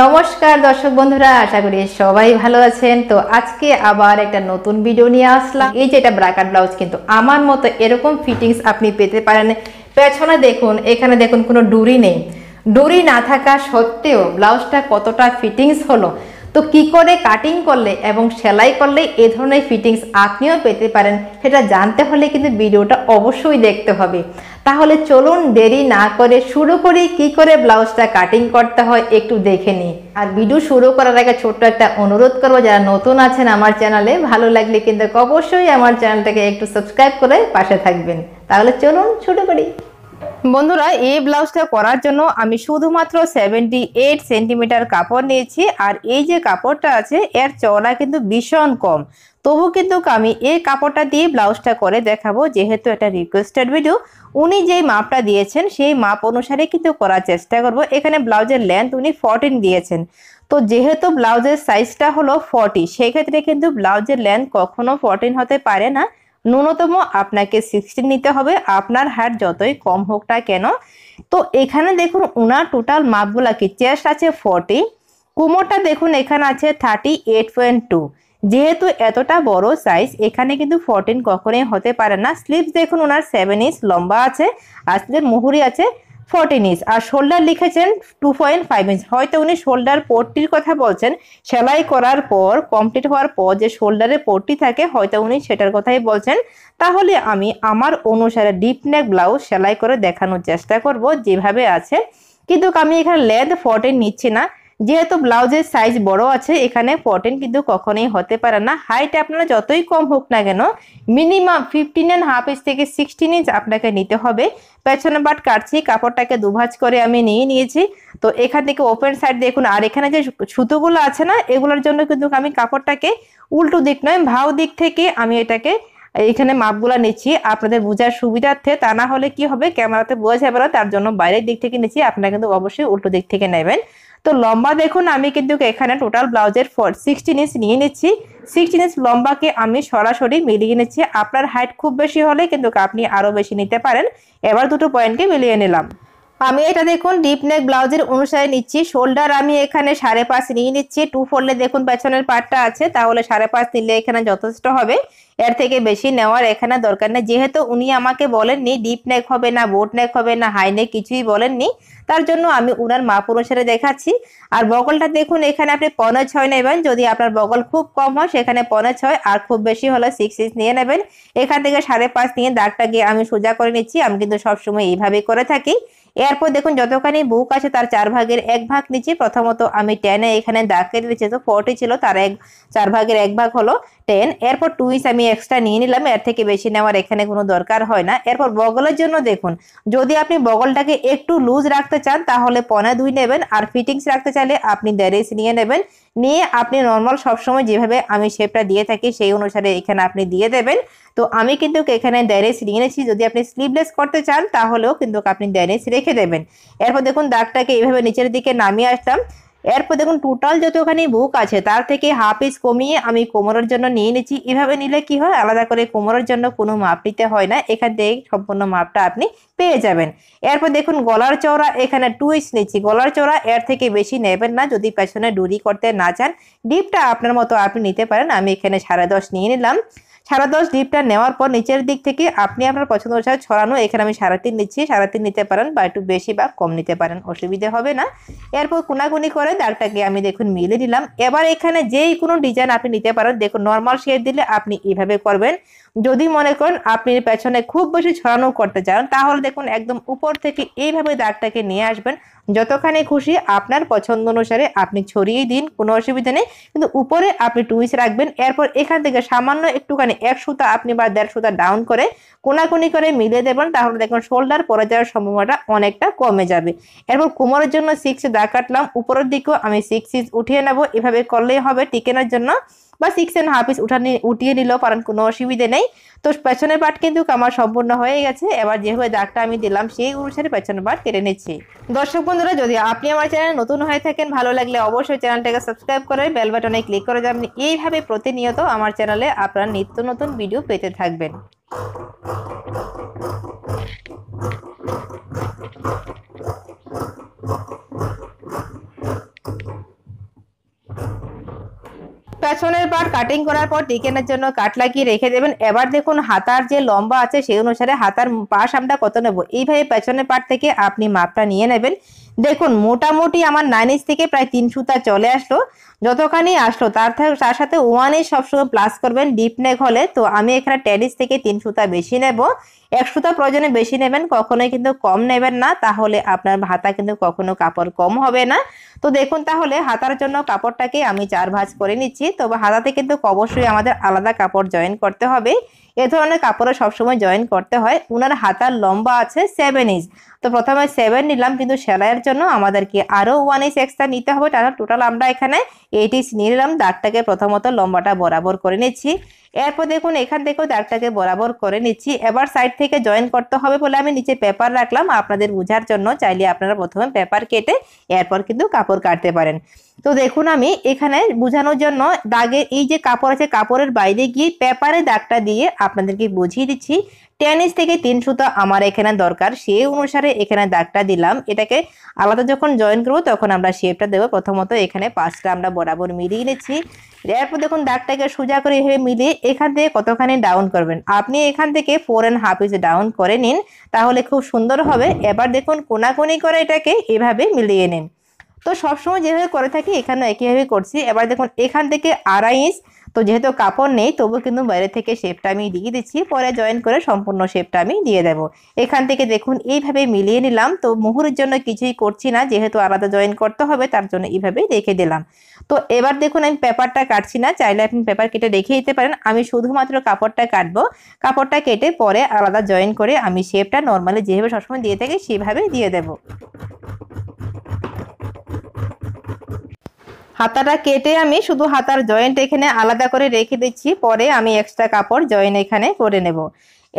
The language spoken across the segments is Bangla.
নমস্কার দর্শক বন্ধুরা আশা করি সবাই ভালো আছেন তো আজকে আবার একটা নতুন ভিডিও নিয়ে আসলাম এই যে এটা ব্রাকার ব্লাউজ কিন্তু আমার মতো এরকম ফিটিংস আপনি পেতে পারেন পেছনে দেখুন এখানে দেখুন কোনো ডুরি নেই ডুরি না থাকা সত্ত্বেও ব্লাউজটা কতটা ফিটিংস হলো তো কি করে কাটিং করলে এবং সেলাই করলে এ ধরনের ফিটিংস আপনিও পেতে পারেন সেটা জানতে হলে কিন্তু ভিডিওটা অবশ্যই দেখতে হবে তাহলে চলুন দেরি না করে শুরু করি কি করে ব্লাউজটা কাটিং করতে হয় একটু দেখে নিই আর ভিডিও শুরু করার আগে ছোট্ট একটা অনুরোধ করবো যারা নতুন আছেন আমার চ্যানেলে ভালো লাগলে কিন্তু অবশ্যই আমার চ্যানেলটাকে একটু সাবস্ক্রাইব করে পাশে থাকবেন তাহলে চলুন শুরু করি বন্ধুরা এই ব্লাউজটা করার জন্য আমি শুধুমাত্র সেভেন্টি এইট সেন্টিমিটার কাপড় নিয়েছি আর এই যে কাপড়টা আছে এর চওড়া কিন্তু ভীষণ কম তবু কিন্তু আমি এই কাপড়টা দিয়ে ব্লাউজটা করে দেখাবো যেহেতু এটা রিকোয়েস্টেড ভিডিও উনি যেই মাপটা দিয়েছেন সেই মাপ অনুসারে কিন্তু করার চেষ্টা করব এখানে ব্লাউজের লেন্থ উনি ফর্টিন দিয়েছেন তো যেহেতু ব্লাউজের সাইজটা হলো ফর্টি সেক্ষেত্রে কিন্তু ব্লাউজের লেন্থ কখনো ফর্টিন হতে পারে না ন্যূনতম আপনাকে সিক্সটি নিতে হবে আপনার হার যতই কম হোক না কেন তো এখানে দেখুন ওনার টোটাল মাপগুলা কি চেস্ট আছে ফর্টি কোমরটা দেখুন এখানে আছে থার্টি এইট পয়েন্ট টু যেহেতু এতটা বড় সাইজ এখানে কিন্তু ফোরটিন কখনোই হতে পারে না স্লিপস দেখুন ওনার সেভেন ইঞ্চ লম্বা আছে আর মুহুরি আছে ফোরটিন ইঞ্চ আর শোল্ডার লিখেছেন টু পয়েন্ট ফাইভ ইঞ্চ হয়তো উনি শোল্ডার পোর্টটির কথা বলছেন সেলাই করার পর কমপ্লিট হওয়ার পর যে শোল্ডারে পোর্টটি থাকে হয়তো উনি সেটার কথাই বলছেন তাহলে আমি আমার অনুসারে ডিপ নেক ব্লাউজ সেলাই করে দেখানোর চেষ্টা করব যেভাবে আছে কিন্তু আমি এখানে লেদ ফোরটিন নিচ্ছি না যেহেতু ব্লাউজের সাইজ বড় আছে এখানে কটন কিন্তু কখনোই হতে পারে না হাইট আপনারা যতই কম হোক না কেন minimum fifteen and half inch থেকে সিক্সটিন ইঞ্চ আপনাকে নিতে হবে পেছনে বাট কাটছি কাপড়টাকে দুভাজ করে আমি নিয়ে নিয়েছি তো এখান থেকে ওপেন সাইড দেখুন আর এখানে যে সুতোগুলো আছে না এগুলোর জন্য কিন্তু আমি কাপড়টাকে উল্টো দিক নয় ভাও দিক থেকে আমি এটাকে এখানে মাপগুলো নিচ্ছি আপনাদের বোঝার সুবিধার্থে তা না হলে কি হবে ক্যামেরাতে বোঝা যাবে না তার জন্য বাইরের দিক থেকে নিচ্ছি আপনারা কিন্তু অবশ্যই উল্টো দিক থেকে নেবেন তো লম্বা দেখুন আমি কিন্তু এখানে টোটাল ব্লাউজের ফোর সিক্সটিন ইঞ্চ নিয়ে নিচ্ছি সিক্সটিন ইঞ্চ লম্বাকে আমি সরাসরি মিলিয়ে নিচ্ছি আপনার হাইট খুব বেশি হলে কিন্তু আপনি আরও বেশি নিতে পারেন এবার দুটো পয়েন্টকে মিলিয়ে নিলাম আমি এটা দেখুন ডিপ নেক ব্লাউজের অনুসারে নিচ্ছি শোল্ডার আমি এখানে সাড়ে পাঁচ নিয়ে নিচ্ছি টু ফোল্ডে দেখুন পেছনের পার্টটা আছে তাহলে সাড়ে পাঁচ নিলে এখানে যথেষ্ট হবে এর থেকে বেশি নেওয়ার এখানে দরকার নেই যেহেতু উনি আমাকে বলেননি ডিপ নেক হবে না বোট নেক হবে না হাই নেক কিছুই বলেননি তার জন্য আমি উনার মাপ অনুসারে দেখাচ্ছি আর বগলটা দেখুন এখানে আপনি পনেরো ছয় নেবেন যদি আপনার বগল খুব কম হয় সেখানে পনেরো ছয় আর খুব বেশি হলে সিক্স ইঞ্চ নিয়ে নেবেন এখান থেকে সাড়ে পাঁচ নিয়ে গিয়ে আমি সোজা করে নিচ্ছি আমি কিন্তু সবসময় এইভাবেই করে থাকি এরপর দেখুন যতখানি বুক আছে তার চার ভাগের এক ভাগ নিচে প্রথমত আমি টেনে এখানে দাগ কেটে দিয়েছি তো ফোরটি ছিল তার এক চার ভাগের এক ভাগ হলো টেন এরপর ইঞ্চ আমি এক্সট্রা নিয়ে নিলাম এর থেকে বেশি নেওয়ার এখানে কোনো দরকার হয় না এরপর বগলের জন্য দেখুন যদি আপনি বগলটাকে একটু লুজ রাখতে চান তাহলে পনা দুই নেবেন আর ফিটিংস রাখতে চাইলে আপনি দেড়িস নিয়ে নেবেন নিয়ে আপনি নর্মাল সবসময় যেভাবে আমি শেপটা দিয়ে থাকি সেই অনুসারে এখানে আপনি দিয়ে দেবেন তো আমি কিন্তু এখানে দ্যারেস নিয়েছি যদি আপনি স্লিভলেস করতে চান তাহলেও কিন্তু আপনি দ্যারেস রেখে দেবেন এরপর দেখুন দাগটাকে এইভাবে নিচের দিকে নামিয়ে আসলাম এরপর দেখুন টোটাল যতখানি বুক আছে তার থেকে হাফ পিস কমিয়ে আমি কোমরের জন্য নিয়ে নিচ্ছি এভাবে নিলে কি হয় আলাদা করে কোমরের জন্য কোনো মাপ নিতে হয় না এখান থেকে সম্পূর্ণ মাপটা আপনি পেয়ে যাবেন এরপর দেখুন গলার চওড়া এখানে টু ইঞ্চ নিচ্ছি গলার চওড়া এর থেকে বেশি নেবেন না যদি পেছনে ডুরি করতে না চান ডিপটা আপনার মতো আপনি নিতে পারেন আমি এখানে সাড়ে দশ নিয়ে নিলাম সাড়ে দশ ডিপটা নেওয়ার পর নিচের দিক থেকে আপনি আপনার পছন্দ অনুসারে ছড়ানো এখানে আমি সাড়ে তিন নিচ্ছি সাড়ে তিন নিতে পারেন বা একটু বেশি বা কম নিতে পারেন অসুবিধে হবে না এরপর কোনাগুনি করে দাগটাকে আমি দেখুন মিলে নিলাম এবার এখানে যেই কোনো ডিজাইন আপনি নিতে পারেন দেখুন নর্মাল শেড দিলে আপনি এভাবে করবেন যদি মনে করেন আপনি পেছনে খুব বেশি ছড়ানো করতে চান তাহলে দেখুন একদম উপর থেকে এইভাবে দাগটাকে নিয়ে আসবেন যতখানি খুশি আপনার পছন্দ অনুসারে আপনি ছড়িয়ে দিন কোনো অসুবিধা নেই কিন্তু উপরে আপনি টুইস রাখবেন এরপর এখান থেকে সামান্য একটুখানি এক সুতা আপনি বা দেড় সুতা ডাউন করে কোনাকুনি করে মিলে দেবেন তাহলে দেখুন শোল্ডার পরে যাওয়ার সম্ভাবনাটা অনেকটা কমে যাবে এরপর কোমরের জন্য সিক্স দাগ কাটলাম উপরের দিকেও আমি সিক্স ইঞ্চ উঠিয়ে নেব এভাবে করলেই হবে টিকেনার জন্য বা সিক্স অ্যান্ড হাফ ইস উঠা উঠিয়ে নিল কারণ কোনো অসুবিধে নেই তো পেছনের পার্ট কিন্তু আমার সম্পূর্ণ হয়ে গেছে এবার যেভাবে দাগটা আমি দিলাম সেই অনুসারে পেছনের পার্ট কেটে নিচ্ছি দর্শক বন্ধুরা যদি আপনি আমার চ্যানেল নতুন হয়ে থাকেন ভালো লাগলে অবশ্যই চ্যানেলটাকে সাবস্ক্রাইব করে বেল বাটনে ক্লিক করে যাবেন এইভাবে প্রতিনিয়ত আমার চ্যানেলে আপনার নিত্য নতুন ভিডিও পেতে থাকবেন পেছনের পার কাটিং করার পর টিকেনের জন্য কাট লাগিয়ে রেখে দেবেন এবার দেখুন হাতার যে লম্বা আছে সেই অনুসারে হাতার পাশ আমরা কত নেব এইভাবে পেছনের পার থেকে আপনি মাপটা নিয়ে নেবেন দেখুন মোটামুটি আমার নাইন ইঞ্চ থেকে প্রায় তিন সুতা চলে আসলো যতখানি আসলো তার তার সাথে ওয়ান ইঞ্চ সবসময় প্লাস করবেন ডিপ নেক হলে তো আমি এখানে টেন ইঞ্চ থেকে তিন সুতা বেশি নেব একশোটা প্রয়োজনে বেশি নেবেন কখনোই কিন্তু কম নেবেন না তাহলে আপনার হাতা কিন্তু কখনো কাপড় কম হবে না তো দেখুন তাহলে হাতার জন্য কাপড়টাকে আমি চার ভাঁজ করে নিচ্ছি তবে হাতাতে কিন্তু অবশ্যই আমাদের আলাদা কাপড় জয়েন করতে হবে এ ধরনের কাপড়ও সবসময় জয়েন করতে হয় উনার হাতার লম্বা আছে সেভেন ইঞ্চ তো প্রথমে সেভেন নিলাম কিন্তু সেলাইয়ের জন্য আমাদেরকে আরও ওয়ান ইঞ্চ এক্সট্রা নিতে হবে টোটাল আমরা এখানে এইট ইঞ্চ নিলাম দাগটাকে প্রথমত লম্বাটা বরাবর করে নিচ্ছি এরপর দেখুন এখান থেকেও দাগটাকে বরাবর করে নিচ্ছি এবার সাইড থেকে জয়েন করতে হবে বলে আমি নিচে পেপার রাখলাম আপনাদের বোঝার জন্য চাইলে আপনারা প্রথমে পেপার কেটে এরপর কিন্তু কাপড় কাটতে পারেন তো দেখুন আমি এখানে বোঝানোর জন্য দাগের এই যে কাপড় আছে কাপড়ের বাইরে গিয়ে পেপারে দাগটা দিয়ে আপনাদেরকে বুঝিয়ে দিচ্ছি টেন ইঞ্চ থেকে তিন সুতা আমার এখানে দরকার সেই অনুসারে এখানে দাগটা দিলাম এটাকে আলাদা যখন জয়েন করবো তখন আমরা শেপটা দেবো প্রথমত এখানে পাঁচটা আমরা বরাবর মিলিয়ে নিচ্ছি এরপর দেখুন দাগটাকে সোজা করে এভাবে মিলিয়ে এখান থেকে কতখানি ডাউন করবেন আপনি এখান থেকে four and half inch down করে নিন তাহলে খুব সুন্দর হবে এবার দেখুন কোনাকুনি করে এটাকে এভাবে মিলিয়ে নিন তো সবসময় যেভাবে করে থাকি এখানে একইভাবে করছি এবার দেখুন এখান থেকে আড়াই ইঞ্চ তো যেহেতু কাপড় নেই তবু কিন্তু বাইরে থেকে শেপটা আমি দিয়ে দিচ্ছি পরে জয়েন করে সম্পূর্ণ শেপটা আমি দিয়ে দেব এখান থেকে দেখুন এইভাবে মিলিয়ে নিলাম তো মুহুরের জন্য কিছুই করছি না যেহেতু আলাদা জয়েন করতে হবে তার জন্য এইভাবেই রেখে দিলাম তো এবার দেখুন আমি পেপারটা কাটছি না চাইলে আপনি পেপার কেটে রেখে দিতে পারেন আমি শুধুমাত্র কাপড়টা কাটবো কাপড়টা কেটে পরে আলাদা জয়েন করে আমি শেপটা নর্মালি যেভাবে সবসময় দিয়ে থাকি সেভাবে দিয়ে দেব হাতাটা কেটে আমি শুধু হাতার জয়েন্ট এখানে আলাদা করে রেখে দিচ্ছি পরে আমি এক্সট্রা কাপড় জয়েন্ট এখানে করে নেব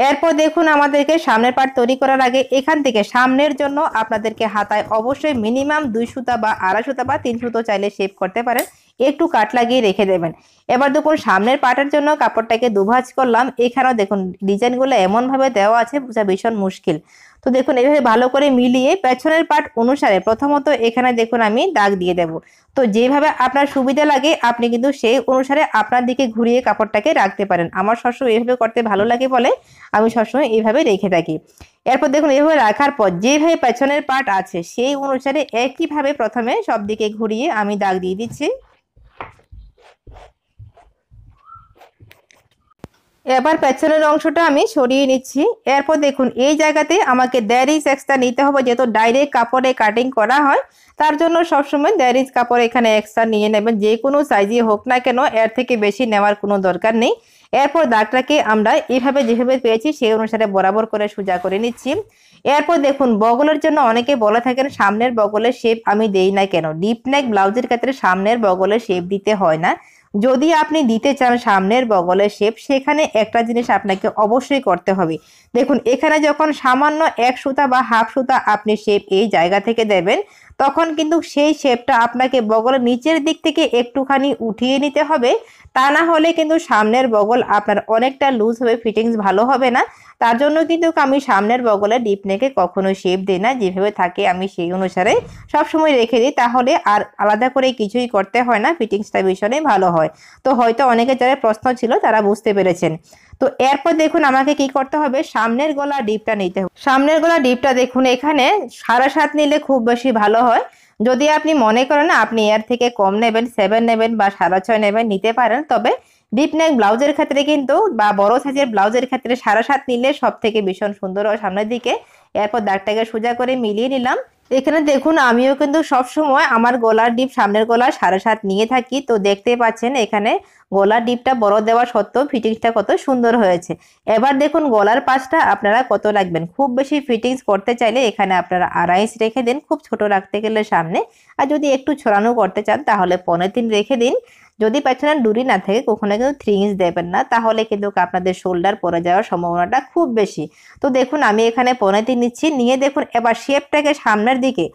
এরপর দেখুন আমাদেরকে সামনের পার্ট তৈরি করার আগে এখান থেকে সামনের জন্য আপনাদেরকে হাতায় অবশ্যই মিনিমাম দুই সুতা বা আড়াই সুতা বা তিন সুতো চাইলে শেপ করতে পারেন একটু কাট লাগিয়ে রেখে দেবেন এবার দেখুন সামনের পাটার জন্য কাপড়টাকে দুভাজ করলাম এখানেও দেখুন ডিজাইনগুলো এমনভাবে দেওয়া আছে যা ভীষণ মুশকিল তো দেখুন এভাবে ভালো করে মিলিয়ে পেছনের পার্ট অনুসারে প্রথমত এখানে দেখুন আমি দাগ দিয়ে দেব তো যেভাবে আপনার সুবিধা লাগে আপনি কিন্তু সেই অনুসারে আপনার দিকে ঘুরিয়ে কাপড়টাকে রাখতে পারেন আমার সবসময় এইভাবে করতে ভালো লাগে বলে আমি সবসময় এইভাবে রেখে থাকি এরপর দেখুন এভাবে রাখার পর যেভাবে পেছনের পার্ট আছে সেই অনুসারে একইভাবে প্রথমে সব দিকে ঘুরিয়ে আমি দাগ দিয়ে দিচ্ছি এবার পেছনের অংশটা আমি সরিয়ে নিচ্ছি এরপর দেখুন এই জায়গাতে আমাকে দ্যারিজ এক্সট্রা নিতে হবে যেহেতু ডাইরেক্ট কাপড়ে কাটিং করা হয় তার জন্য সবসময় দ্যারিজ কাপড় এখানে এক্সট্রা নিয়ে নেবেন যে কোনো সাইজই হোক না কেন এর থেকে বেশি নেওয়ার কোনো দরকার নেই এরপর দাগটাকে আমরা এভাবে যেভাবে পেয়েছি সেই অনুসারে বরাবর করে সোজা করে নিচ্ছি এরপর দেখুন বগলের জন্য অনেকে বলে থাকেন সামনের বগলের শেপ আমি দেই না কেন ডিপ নেক ব্লাউজের ক্ষেত্রে সামনের বগলের শেপ দিতে হয় না যদি আপনি দিতে চান সামনের বগলের শেপ সেখানে একটা জিনিস আপনাকে অবশ্যই করতে হবে দেখুন এখানে যখন সামান্য এক সুতা বা হাফ সুতা আপনি শেপ এই জায়গা থেকে দেবেন তখন কিন্তু সেই শেপটা আপনাকে বগলের নিচের দিক থেকে একটুখানি উঠিয়ে নিতে হবে তা না হলে কিন্তু সামনের বগল আপনার অনেকটা লুজ হবে ফিটিংস ভালো হবে না তার জন্য কিন্তু আমি সামনের বগলে ডিপ নেকে কখনো শেপ দিই না যেভাবে থাকে আমি সেই অনুসারে সবসময় রেখে দিই তাহলে আর আলাদা করে কিছুই করতে হয় না ফিটিংসটা ভীষণই ভালো হয় তো হয়তো অনেকে যারা প্রশ্ন ছিল তারা বুঝতে পেরেছেন তো এরপর দেখুন আমাকে কি করতে হবে সামনের গলা ডিপটা নিতে হবে সামনের গলা ডিপটা দেখুন এখানে সাড়ে সাত নিলে খুব বেশি ভালো হয় যদি আপনি মনে করেন আপনি এর থেকে কম নেবেন সেভেন নেবেন বা সাড়ে ছয় নেবেন নিতে পারেন তবে ডিপ নেক ব্লাউজের ক্ষেত্রে কিন্তু বা বড় সাইজের ব্লাউজের ক্ষেত্রে সাড়ে সাত নিলে সব থেকে ভীষণ সুন্দর হয় সামনের দিকে এরপর দাগটাকে সোজা করে মিলিয়ে নিলাম এখানে দেখুন আমিও কিন্তু সব সময় আমার গলার ডিপ সামনের গলা সাড়ে সাত নিয়ে থাকি তো দেখতে পাচ্ছেন এখানে গলার ডিপটা বড় দেওয়া সত্ত্বেও ফিটিংসটা কত সুন্দর হয়েছে এবার দেখুন গলার পাশটা আপনারা কত লাগবেন খুব বেশি ফিটিংস করতে চাইলে এখানে আপনারা আড়াই রেখে দিন খুব ছোট রাখতে গেলে সামনে আর যদি একটু ছড়ানো করতে চান তাহলে পনেরো তিন রেখে দিন যদি পায়খানার ডুরি না থাকে কখনো কিন্তু থ্রি ইঞ্চ দেবেন না তাহলে কিন্তু আপনাদের শোল্ডার পরে যাওয়ার সম্ভাবনাটা খুব বেশি তো দেখুন আমি এখানে পনেরো তিন নিচ্ছি নিয়ে দেখুন এবার শেপটাকে সামনের দিকে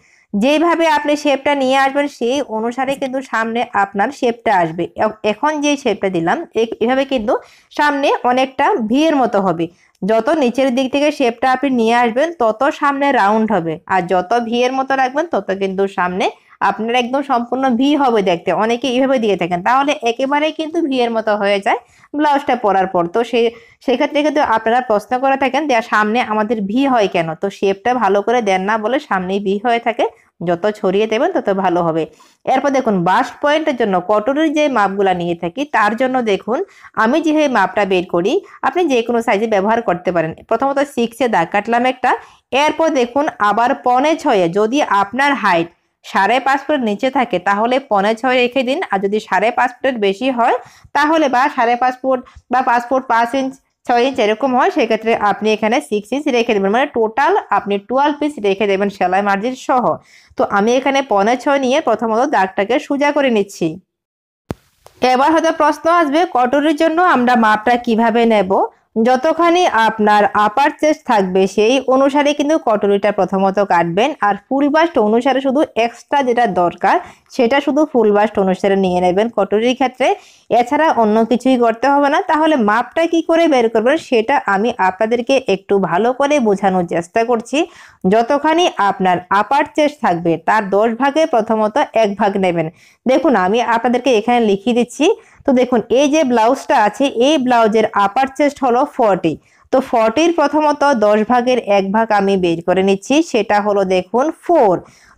যেইভাবে আপনি শেপটা নিয়ে আসবেন সেই অনুসারে কিন্তু সামনে আপনার শেপটা আসবে এখন যে শেপটা দিলাম এভাবে কিন্তু সামনে অনেকটা ভিয়ের মতো হবে যত নিচের দিক থেকে শেপটা আপনি নিয়ে আসবেন তত সামনে রাউন্ড হবে আর যত ভিয়ের মতো রাখবেন তত কিন্তু সামনে আপনার একদম সম্পূর্ণ ভি হবে দেখতে অনেকে এইভাবে দিয়ে থাকেন তাহলে একেবারেই কিন্তু ভিয়ের মতো হয়ে যায় ব্লাউজটা পরার পর তো সে সেক্ষেত্রে কিন্তু আপনারা প্রশ্ন করে থাকেন যে সামনে আমাদের ভি হয় কেন তো শেপটা ভালো করে দেন না বলে সামনেই ভি হয়ে থাকে যত ছড়িয়ে দেবেন তত ভালো হবে এরপর দেখুন বাস্ট পয়েন্টের জন্য কটনের যে মাপগুলো নিয়ে থাকি তার জন্য দেখুন আমি যে মাপটা বের করি আপনি যে কোনো সাইজে ব্যবহার করতে পারেন প্রথমত সিক্সে দাগ কাটলাম একটা এরপর দেখুন আবার পনে ছয়ে যদি আপনার হাইট সাড়ে পাঁচ ফুট নিচে থাকে তাহলে পনে ছয় রেখে দিন আর যদি সাড়ে পাঁচ ফুটের বেশি হয় তাহলে বা সাড়ে পাঁচ ফুট বা পাঁচ ফুট পাঁচ ইঞ্চ ছয় ইঞ্চ এরকম হয় সেক্ষেত্রে আপনি এখানে সিক্স ইঞ্চ রেখে দেবেন মানে টোটাল আপনি টুয়েলভ পিস রেখে দেবেন সেলাই মার্জিন সহ তো আমি এখানে পনে ছয় নিয়ে প্রথমত দাগটাকে সোজা করে নিচ্ছি এবার হয়তো প্রশ্ন আসবে কটরের জন্য আমরা মাপটা কিভাবে নেব যতখানি আপনার আপার চেস্ট থাকবে সেই অনুসারে কিন্তু কটরিটা প্রথমত কাটবেন আর ফুল বাস্ট অনুসারে শুধু এক্সট্রা যেটা দরকার সেটা শুধু ফুল বাস্ট অনুসারে নিয়ে নেবেন কটোরির ক্ষেত্রে এছাড়া অন্য কিছুই করতে হবে না তাহলে মাপটা কি করে বের করবেন সেটা আমি আপনাদেরকে একটু ভালো করে বোঝানোর চেষ্টা করছি যতখানি আপনার আপার চেস্ট থাকবে তার দশ ভাগে প্রথমত এক ভাগ নেবেন দেখুন আমি আপনাদেরকে এখানে লিখিয়ে দিচ্ছি তো দেখুন এই যে ব্লাউজটা আছে এই ব্লাউজের আপার চেস্ট হলো ফর্টি তো ফর্টির প্রথমত দশ ভাগের এক ভাগ আমি বের করে নিচ্ছি সেটা হলো দেখুন ফোর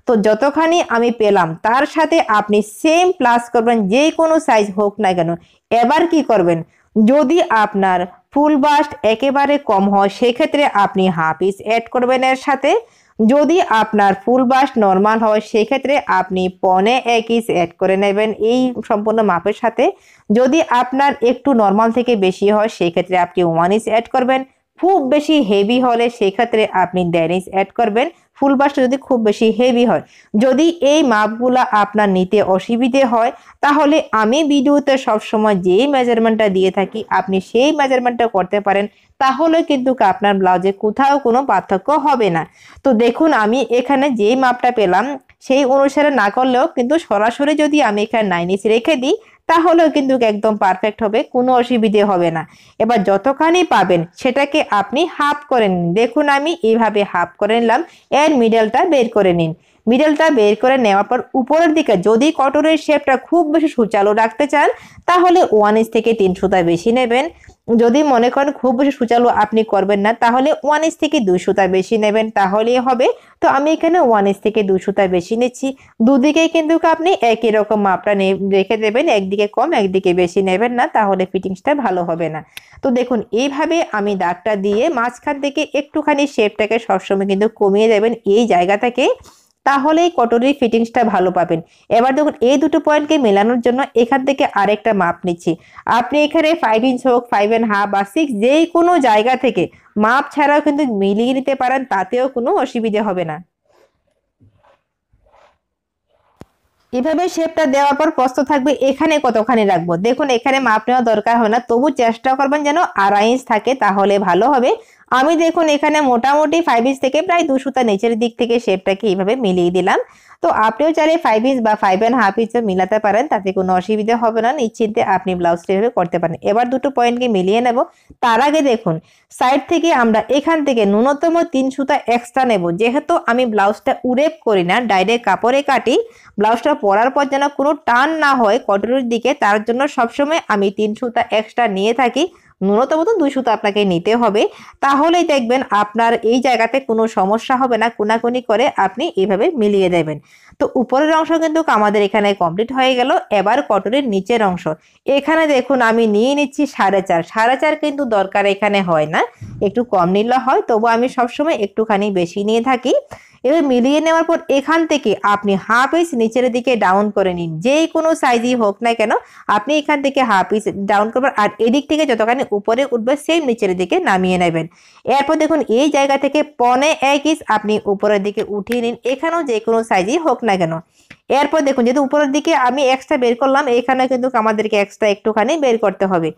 তো যতখানি আমি পেলাম তার সাথে আপনি সেম প্লাস করবেন যে কোনো সাইজ হোক না কেন এবার কি করবেন যদি আপনার ফুল বাস্ট একেবারে কম হয় সেক্ষেত্রে আপনি হাফ পিস অ্যাড করবেন এর সাথে যদি আপনার ফুল বাস নর্মাল হয় সেক্ষেত্রে আপনি পনে এক ইঞ্চ অ্যাড করে নেবেন এই সম্পূর্ণ মাপের সাথে যদি আপনার একটু নর্মাল থেকে বেশি হয় সেক্ষেত্রে আপনি ওয়ান ইঞ্চ অ্যাড করবেন খুব বেশি হেভি হলে সেক্ষেত্রে আপনি ড্যানিস অ্যাড করবেন ফুল বাসটা যদি খুব বেশি হেভি হয় যদি এই মাপগুলা আপনার নিতে অসুবিধে হয় তাহলে আমি ভিডিওতে সবসময় যেই মেজারমেন্টটা দিয়ে থাকি আপনি সেই মেজারমেন্টটা করতে পারেন তাহলে কিন্তু আপনার ব্লাউজে কোথাও কোনো পার্থক্য হবে না তো দেখুন আমি এখানে যেই মাপটা পেলাম সেই অনুসারে না করলেও কিন্তু সরাসরি যদি আমি এখানে নাইনিস রেখে দিই তাহলেও কিন্তু একদম পারফেক্ট হবে কোনো অসুবিধে হবে না এবার যতখানি পাবেন সেটাকে আপনি হাফ করে নিন দেখুন আমি এইভাবে হাফ করে নিলাম এর মিডলটা বের করে নিন মিডলটা বের করে নেওয়ার পর উপরের দিকে যদি কটনের শেপটা খুব বেশি সুচালো রাখতে চান তাহলে ওয়ান ইঞ্চ থেকে তিন সুতা বেশি নেবেন যদি মনে করেন খুব বেশি সুচালু আপনি করবেন না তাহলে ওয়ান ইস থেকে দুশোটা বেশি নেবেন তাহলে হবে তো আমি এখানে ওয়ান ইস থেকে দুশোটা বেশি নিচ্ছি দুদিকে কিন্তু আপনি একই রকম মাপটা রেখে দেবেন একদিকে কম একদিকে বেশি নেবেন না তাহলে ফিটিংসটা ভালো হবে না তো দেখুন এইভাবে আমি দাগটা দিয়ে মাঝখান থেকে একটুখানি শেপটাকে সবসময় কিন্তু কমিয়ে দেবেন এই জায়গা থেকে তাহলেই কটরির ফিটিংসটা ভালো পাবেন এবার দেখুন এই দুটো পয়েন্টকে মেলানোর জন্য এখান থেকে আরেকটা মাপ নিচ্ছি আপনি এখানে ফাইভ ইঞ্চ হোক ফাইভ অ্যান্ড হাফ বা সিক্স যেই কোনো জায়গা থেকে মাপ ছাড়াও কিন্তু মিলিয়ে নিতে পারেন তাতেও কোনো অসুবিধে হবে না এভাবে শেপটা দেওয়ার পর প্রস্তুত থাকবে এখানে কতখানি রাখবো দেখুন এখানে মাপ নেওয়া দরকার হয় না তবু চেষ্টা করবেন যেন আড়াই ইঞ্চ থাকে তাহলে ভালো হবে আমি দেখুন এখানে মোটামুটি ফাইভ ইঞ্চ থেকে প্রায় সুতা নিচের দিক থেকে শেপটাকে এইভাবে মিলিয়ে দিলাম তো আপনিও চাইলে ফাইভ ইঞ্চ বা ফাইভ অ্যান্ড হাফ ইঞ্চও মিলাতে পারেন তাতে কোনো অসুবিধা হবে না নিশ্চিন্তে আপনি ব্লাউজটি এভাবে করতে পারেন এবার দুটো পয়েন্টকে মিলিয়ে নেব তার আগে দেখুন সাইড থেকে আমরা এখান থেকে ন্যূনতম তিন সুতা এক্সট্রা নেব যেহেতু আমি ব্লাউজটা উড়েপ করি না ডাইরেক্ট কাপড়ে কাটি ব্লাউজটা পরার পর যেন কোনো টান না হয় কটরের দিকে তার জন্য সবসময় আমি তিন সুতা এক্সট্রা নিয়ে থাকি ন্যূনতম তো দুই সুতো আপনাকে নিতে হবে তাহলেই দেখবেন আপনার এই জায়গাতে কোনো সমস্যা হবে না কোনাকুনি করে আপনি এইভাবে মিলিয়ে দেবেন তো উপরের অংশ কিন্তু আমাদের এখানে কমপ্লিট হয়ে গেল এবার কটনের নিচের অংশ এখানে দেখুন আমি নিয়ে নিচ্ছি সাড়ে চার সাড়ে চার কিন্তু দরকার এখানে হয় না একটু কম নিলে হয় তবু আমি সবসময় একটুখানি বেশি নিয়ে থাকি এবার মিলিয়ে নেওয়ার পর এখান থেকে আপনি হাফ ইঞ্চ নিচের দিকে ডাউন করে নিন যেই কোনো সাইজই হোক না কেন আপনি এখান থেকে হাফ ইঞ্চ ডাউন করবেন আর এদিক থেকে যতখানি উপরে উঠবে সেম নিচের দিকে নামিয়ে নেবেন এরপর দেখুন এই জায়গা থেকে পনে এক ইঞ্চ আপনি উপরের দিকে উঠিয়ে নিন এখানেও যে কোনো সাইজই হোক না কেন এরপর দেখুন যেহেতু উপরের দিকে আমি এক্সট্রা বের করলাম এখানে কিন্তু আমাদেরকে এক্সট্রা একটুখানি বের করতে হবে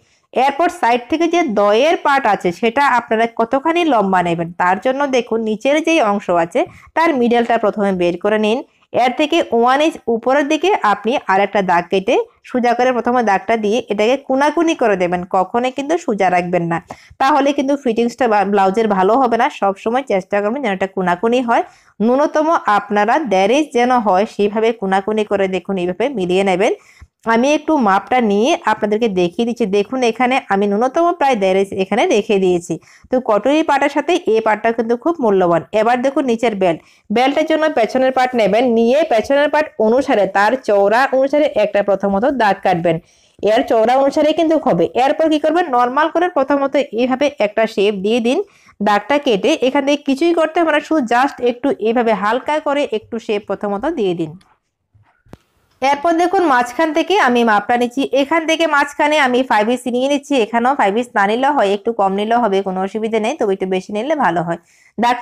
এরপর সাইড থেকে যে দয়ের পার্ট আছে সেটা আপনারা কতখানি লম্বা নেবেন তার জন্য দেখুন নিচের যেই অংশ আছে তার মিডলটা প্রথমে বের করে নিন এর থেকে ওয়ান ইঞ্চ উপরের দিকে আপনি আর একটা দাগ কেটে সোজা করে প্রথমে দাগটা দিয়ে এটাকে কুনাকুনি করে দেবেন কখনোই কিন্তু সোজা রাখবেন না তাহলে কিন্তু ফিটিংসটা ব্লাউজের ভালো হবে না সব সময় চেষ্টা করবেন যেন এটা কুনাকুনি হয় ন্যূনতম আপনারা দেড় যেন হয় সেইভাবে কুনাকুনি করে দেখুন এইভাবে মিলিয়ে নেবেন আমি একটু মাপটা নিয়ে আপনাদেরকে দেখিয়ে দিচ্ছি দেখুন এখানে আমি ন্যূনতম প্রায় দেড় এখানে রেখে দিয়েছি তো কটরি পাটার সাথে এ পাটটা কিন্তু খুব মূল্যবান এবার দেখুন নিচের বেল্ট বেল্টের জন্য পেছনের পাট নেবেন নিয়ে পেছনের পাট অনুসারে তার চৌড়া অনুসারে একটা প্রথমত দাগ কাটবেন এর চৌড়া অনুসারে কিন্তু হবে এরপর কি করবেন নর্মাল করে প্রথমত এইভাবে একটা শেপ দিয়ে দিন দাগটা কেটে এখান থেকে কিছুই করতে হবে না শুধু জাস্ট একটু এইভাবে হালকা করে একটু শেপ প্রথমত দিয়ে দিন এরপর দেখুন মাঝখান থেকে আমি মাপটা নিচ্ছি এখান থেকে মাঝখানে আমি ফাইভ ইস নিয়ে নিচ্ছি এখানেও ফাইভ ইস না নিলেও হয় একটু কম নিলেও হবে কোনো অসুবিধা নেই তবে একটু বেশি নিলে ভালো হয়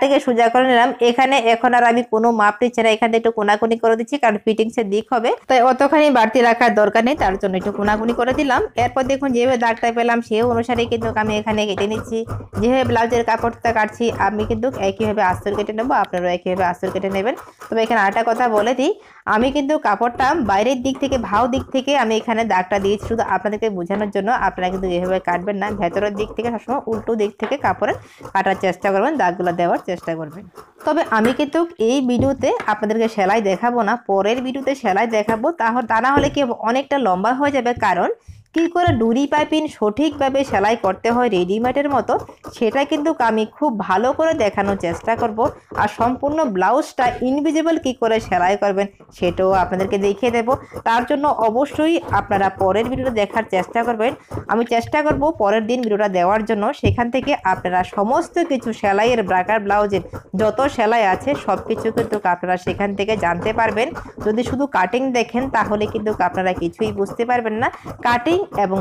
থেকে সোজা করে নিলাম এখানে এখন আর আমি কোনো মাপ নিচ্ছি না এখানে একটু কোনাকুনি করে দিচ্ছি কারণ ফিটিংসের দিক হবে তাই অতখানি বাড়তি রাখার দরকার নেই তার জন্য একটু কোনাকুনি করে দিলাম এরপর দেখুন যেভাবে দাগটা পেলাম সেই অনুসারে কিন্তু আমি এখানে কেটে নিচ্ছি যেভাবে ব্লাউজের কাপড়টা কাটছি আমি কিন্তু একইভাবে আস্তর কেটে নেবো আপনারাও একইভাবে আস্তর কেটে নেবেন তবে এখানে আরেকটা কথা বলে দিই আমি কিন্তু কাপড়টা বাইরের দিক থেকে ভাও দিক থেকে আমি এখানে দাগটা দিয়েছি শুধু আপনাদেরকে বোঝানোর জন্য আপনারা কিন্তু এভাবে কাটবেন না ভেতরের দিক থেকে সবসময় উল্টো দিক থেকে কাপড়ের কাটার চেষ্টা করবেন দাগগুলো দেওয়ার চেষ্টা করবেন তবে আমি কিন্তু এই ভিডিওতে আপনাদেরকে সেলাই দেখাবো না পরের ভিডিওতে সেলাই দেখাবো তাহলে তা না হলে কি অনেকটা লম্বা হয়ে যাবে কারণ কি করে ডুরি পাইপিং সঠিকভাবে সেলাই করতে হয় রেডিমেডের মতো সেটা কিন্তু আমি খুব ভালো করে দেখানোর চেষ্টা করব আর সম্পূর্ণ ব্লাউজটা ইনভিজিবল কি করে সেলাই করবেন সেটাও আপনাদেরকে দেখিয়ে দেব তার জন্য অবশ্যই আপনারা পরের ভিডিওটা দেখার চেষ্টা করবেন আমি চেষ্টা করব পরের দিন ভিডিওটা দেওয়ার জন্য সেখান থেকে আপনারা সমস্ত কিছু সেলাইয়ের ব্রাকার ব্লাউজের যত সেলাই আছে সব কিছু কিন্তু আপনারা সেখান থেকে জানতে পারবেন যদি শুধু কাটিং দেখেন তাহলে কিন্তু আপনারা কিছুই বুঝতে পারবেন না কাটিং এবং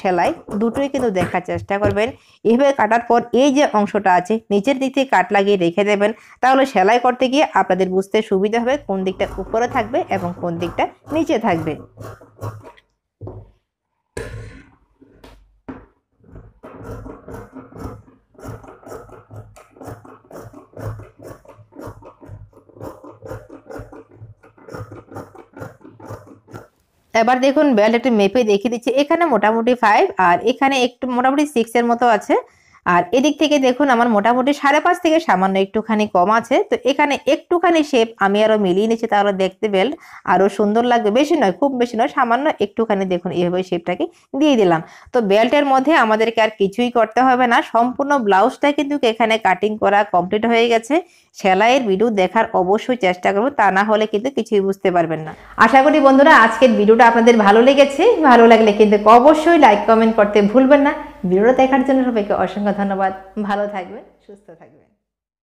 সেলাই দুটোই কিন্তু দেখার চেষ্টা করবেন এভাবে কাটার পর এই যে অংশটা আছে নিচের দিক থেকে কাট লাগিয়ে রেখে দেবেন তাহলে সেলাই করতে গিয়ে আপনাদের বুঝতে সুবিধা হবে কোন দিকটা উপরে থাকবে এবং কোন দিকটা নিচে থাকবে এবার দেখুন বেল্ট একটু মেপে দেখিয়ে দিচ্ছি এখানে মোটামুটি ফাইভ আর এখানে একটু মোটামুটি সিক্সের মতো আছে আর এদিক থেকে দেখুন আমার মোটামুটি সাড়ে পাঁচ থেকে সামান্য একটুখানি কম আছে তো এখানে একটুখানি শেপ আমি আরও মিলিয়ে নিচ্ছি তাহলে দেখতে বেল্ট আরও সুন্দর লাগবে বেশি নয় খুব বেশি নয় সামান্য একটুখানি দেখুন এইভাবে শেপটাকে দিয়ে দিলাম তো বেল্টের মধ্যে আমাদেরকে আর কিছুই করতে হবে না সম্পূর্ণ ব্লাউজটা কিন্তু এখানে কাটিং করা কমপ্লিট হয়ে গেছে সেলাইয়ের ভিডিও দেখার অবশ্যই চেষ্টা করবো তা না হলে কিন্তু কিছুই বুঝতে পারবেন না আশা করি বন্ধুরা আজকের ভিডিওটা আপনাদের ভালো লেগেছে ভালো লাগলে কিন্তু অবশ্যই লাইক কমেন্ট করতে ভুলবেন না ভিডিও দেখার জন্য সবাইকে অসংখ্য ধন্যবাদ ভালো থাকবেন সুস্থ থাকবেন